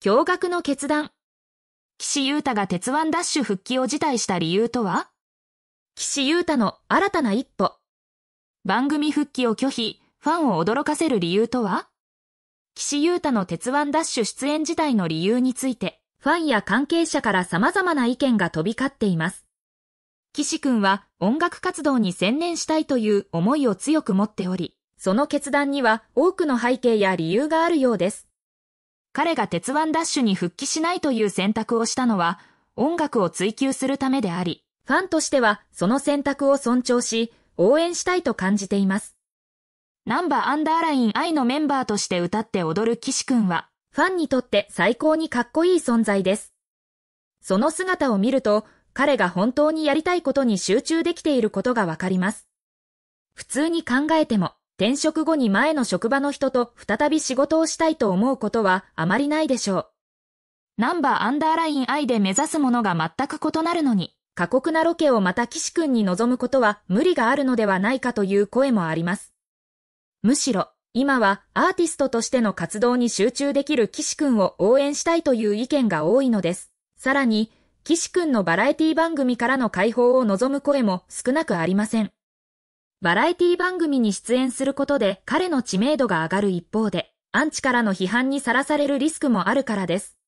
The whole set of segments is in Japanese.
驚愕の決断。岸優太が鉄腕ダッシュ復帰を辞退した理由とは岸優太の新たな一歩。番組復帰を拒否、ファンを驚かせる理由とは岸優太の鉄腕ダッシュ出演自体の理由について、ファンや関係者から様々な意見が飛び交っています。岸くんは音楽活動に専念したいという思いを強く持っており、その決断には多くの背景や理由があるようです。彼が鉄腕ダッシュに復帰しないという選択をしたのは、音楽を追求するためであり、ファンとしてはその選択を尊重し、応援したいと感じています。ナンバーアンダーライン愛のメンバーとして歌って踊る岸くんは、ファンにとって最高にかっこいい存在です。その姿を見ると、彼が本当にやりたいことに集中できていることがわかります。普通に考えても、転職後に前の職場の人と再び仕事をしたいと思うことはあまりないでしょう。ナンバーアンダーライン I で目指すものが全く異なるのに、過酷なロケをまた岸君に望むことは無理があるのではないかという声もあります。むしろ、今はアーティストとしての活動に集中できる岸君を応援したいという意見が多いのです。さらに、岸君のバラエティ番組からの解放を望む声も少なくありません。バラエティ番組に出演することで彼の知名度が上がる一方で、アンチからの批判にさらされるリスクもあるからです。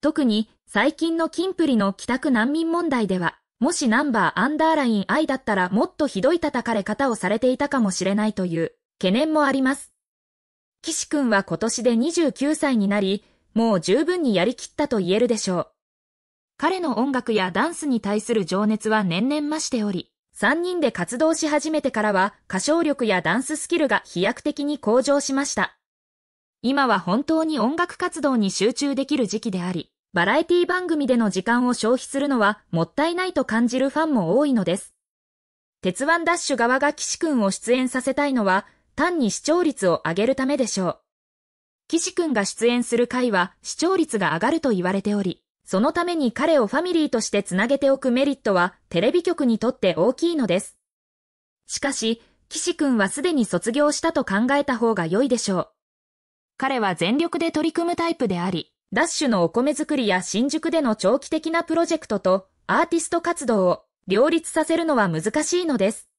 特に最近のキンプリの帰宅難民問題では、もしナンバーアンダーライン I だったらもっとひどい叩かれ方をされていたかもしれないという懸念もあります。岸くんは今年で29歳になり、もう十分にやりきったと言えるでしょう。彼の音楽やダンスに対する情熱は年々増しており、3人で活動し始めてからは歌唱力やダンススキルが飛躍的に向上しました。今は本当に音楽活動に集中できる時期であり、バラエティ番組での時間を消費するのはもったいないと感じるファンも多いのです。鉄腕ダッシュ側が岸くんを出演させたいのは、単に視聴率を上げるためでしょう。岸くんが出演する回は視聴率が上がると言われており、そのために彼をファミリーとしてつなげておくメリットはテレビ局にとって大きいのです。しかし、岸くんはすでに卒業したと考えた方が良いでしょう。彼は全力で取り組むタイプであり、ダッシュのお米作りや新宿での長期的なプロジェクトとアーティスト活動を両立させるのは難しいのです。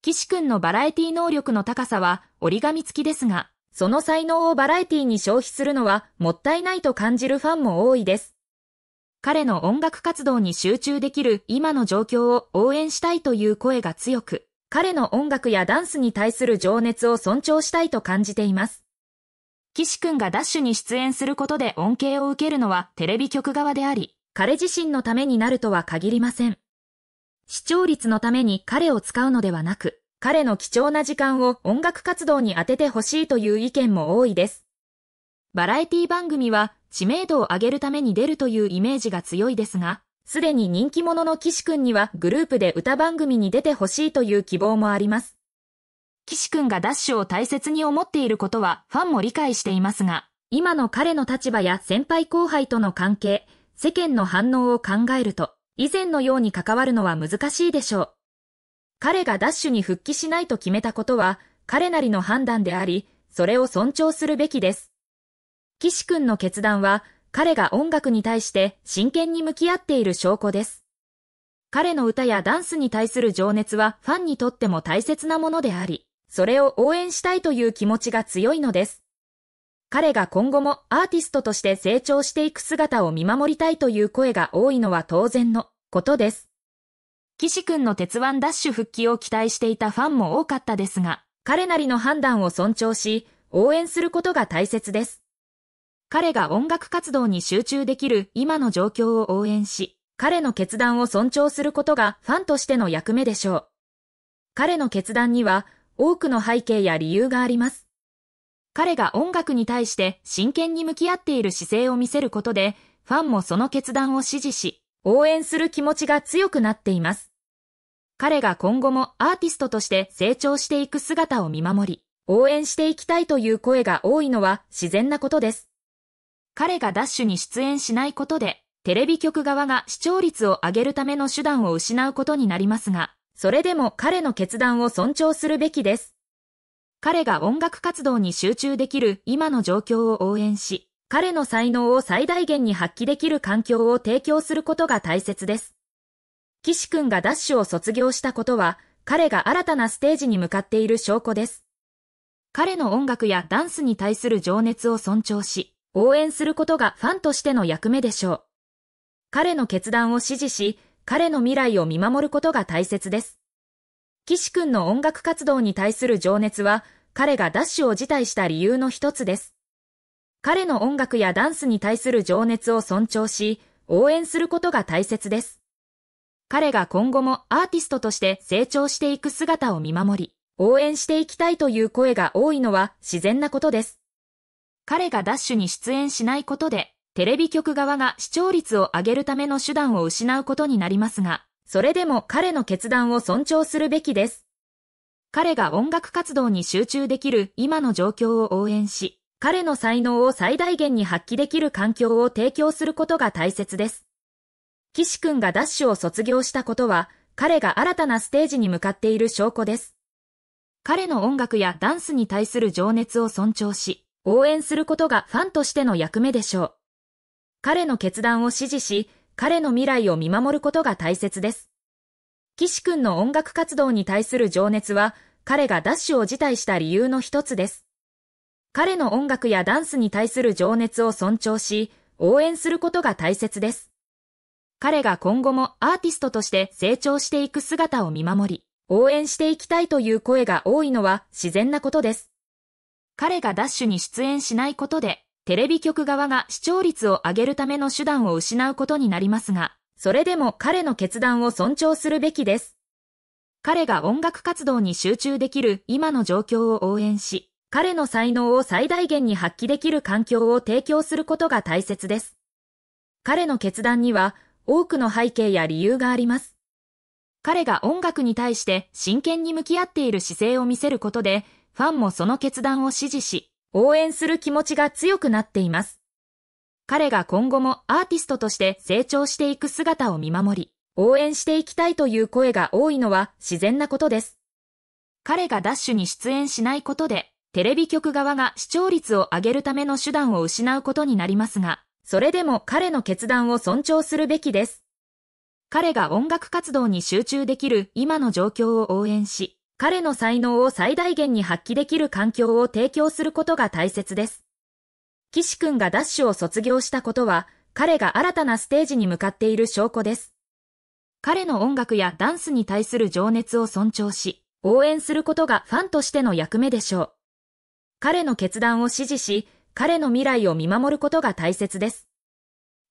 岸くんのバラエティ能力の高さは折り紙付きですが、その才能をバラエティに消費するのはもったいないと感じるファンも多いです。彼の音楽活動に集中できる今の状況を応援したいという声が強く、彼の音楽やダンスに対する情熱を尊重したいと感じています。岸くんがダッシュに出演することで恩恵を受けるのはテレビ局側であり、彼自身のためになるとは限りません。視聴率のために彼を使うのではなく、彼の貴重な時間を音楽活動に当ててほしいという意見も多いです。バラエティ番組は知名度を上げるために出るというイメージが強いですが、すでに人気者の岸くんにはグループで歌番組に出てほしいという希望もあります。岸くんがダッシュを大切に思っていることはファンも理解していますが、今の彼の立場や先輩後輩との関係、世間の反応を考えると、以前のように関わるのは難しいでしょう。彼がダッシュに復帰しないと決めたことは、彼なりの判断であり、それを尊重するべきです。岸くんの決断は、彼が音楽に対して真剣に向き合っている証拠です。彼の歌やダンスに対する情熱はファンにとっても大切なものであり、それを応援したいという気持ちが強いのです。彼が今後もアーティストとして成長していく姿を見守りたいという声が多いのは当然のことです。岸くんの鉄腕ダッシュ復帰を期待していたファンも多かったですが、彼なりの判断を尊重し、応援することが大切です。彼が音楽活動に集中できる今の状況を応援し、彼の決断を尊重することがファンとしての役目でしょう。彼の決断には多くの背景や理由があります。彼が音楽に対して真剣に向き合っている姿勢を見せることで、ファンもその決断を支持し、応援する気持ちが強くなっています。彼が今後もアーティストとして成長していく姿を見守り、応援していきたいという声が多いのは自然なことです。彼がダッシュに出演しないことで、テレビ局側が視聴率を上げるための手段を失うことになりますが、それでも彼の決断を尊重するべきです。彼が音楽活動に集中できる今の状況を応援し、彼の才能を最大限に発揮できる環境を提供することが大切です。岸くんがダッシュを卒業したことは、彼が新たなステージに向かっている証拠です。彼の音楽やダンスに対する情熱を尊重し、応援することがファンとしての役目でしょう。彼の決断を支持し、彼の未来を見守ることが大切です。岸くんの音楽活動に対する情熱は、彼がダッシュを辞退した理由の一つです。彼の音楽やダンスに対する情熱を尊重し、応援することが大切です。彼が今後もアーティストとして成長していく姿を見守り、応援していきたいという声が多いのは自然なことです。彼がダッシュに出演しないことで、テレビ局側が視聴率を上げるための手段を失うことになりますが、それでも彼の決断を尊重するべきです。彼が音楽活動に集中できる今の状況を応援し、彼の才能を最大限に発揮できる環境を提供することが大切です。岸くんがダッシュを卒業したことは、彼が新たなステージに向かっている証拠です。彼の音楽やダンスに対する情熱を尊重し、応援することがファンとしての役目でしょう。彼の決断を支持し、彼の未来を見守ることが大切です。岸くんの音楽活動に対する情熱は、彼がダッシュを辞退した理由の一つです。彼の音楽やダンスに対する情熱を尊重し、応援することが大切です。彼が今後もアーティストとして成長していく姿を見守り、応援していきたいという声が多いのは自然なことです。彼がダッシュに出演しないことで、テレビ局側が視聴率を上げるための手段を失うことになりますが、それでも彼の決断を尊重するべきです。彼が音楽活動に集中できる今の状況を応援し、彼の才能を最大限に発揮できる環境を提供することが大切です。彼の決断には多くの背景や理由があります。彼が音楽に対して真剣に向き合っている姿勢を見せることで、ファンもその決断を支持し、応援する気持ちが強くなっています。彼が今後もアーティストとして成長していく姿を見守り、応援していきたいという声が多いのは自然なことです。彼がダッシュに出演しないことで、テレビ局側が視聴率を上げるための手段を失うことになりますが、それでも彼の決断を尊重するべきです。彼が音楽活動に集中できる今の状況を応援し、彼の才能を最大限に発揮できる環境を提供することが大切です。岸くんがダッシュを卒業したことは、彼が新たなステージに向かっている証拠です。彼の音楽やダンスに対する情熱を尊重し、応援することがファンとしての役目でしょう。彼の決断を支持し、彼の未来を見守ることが大切です。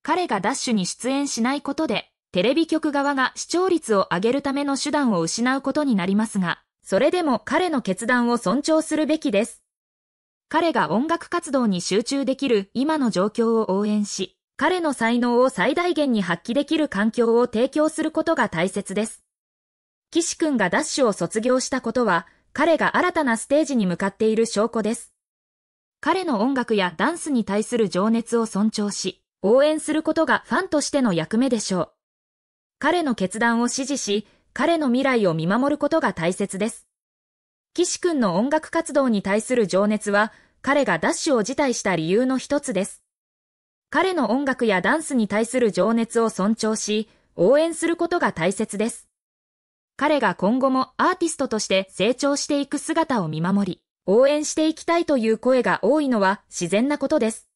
彼がダッシュに出演しないことで、テレビ局側が視聴率を上げるための手段を失うことになりますが、それでも彼の決断を尊重するべきです。彼が音楽活動に集中できる今の状況を応援し、彼の才能を最大限に発揮できる環境を提供することが大切です。岸くんがダッシュを卒業したことは、彼が新たなステージに向かっている証拠です。彼の音楽やダンスに対する情熱を尊重し、応援することがファンとしての役目でしょう。彼の決断を支持し、彼の未来を見守ることが大切です。岸くんの音楽活動に対する情熱は、彼がダッシュを辞退した理由の一つです。彼の音楽やダンスに対する情熱を尊重し、応援することが大切です。彼が今後もアーティストとして成長していく姿を見守り、応援していきたいという声が多いのは自然なことです。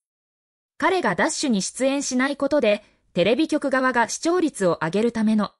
彼がダッシュに出演しないことで、テレビ局側が視聴率を上げるための